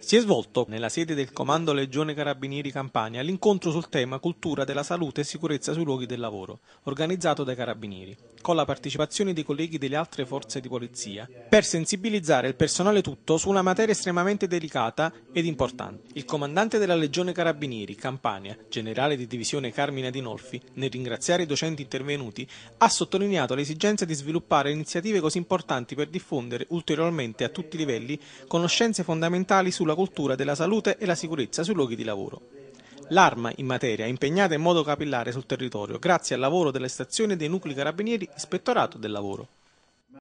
Si è svolto nella sede del Comando Legione Carabinieri Campania l'incontro sul tema Cultura della salute e sicurezza sui luoghi del lavoro, organizzato dai Carabinieri con la partecipazione dei colleghi delle altre forze di polizia, per sensibilizzare il personale tutto su una materia estremamente delicata ed importante. Il comandante della Legione Carabinieri, Campania, generale di divisione Carmine Adinolfi, nel ringraziare i docenti intervenuti, ha sottolineato l'esigenza di sviluppare iniziative così importanti per diffondere ulteriormente a tutti i livelli conoscenze fondamentali sulla cultura della salute e la sicurezza sui luoghi di lavoro. L'arma in materia è impegnata in modo capillare sul territorio grazie al lavoro delle stazioni dei nuclei carabinieri Ispettorato del lavoro.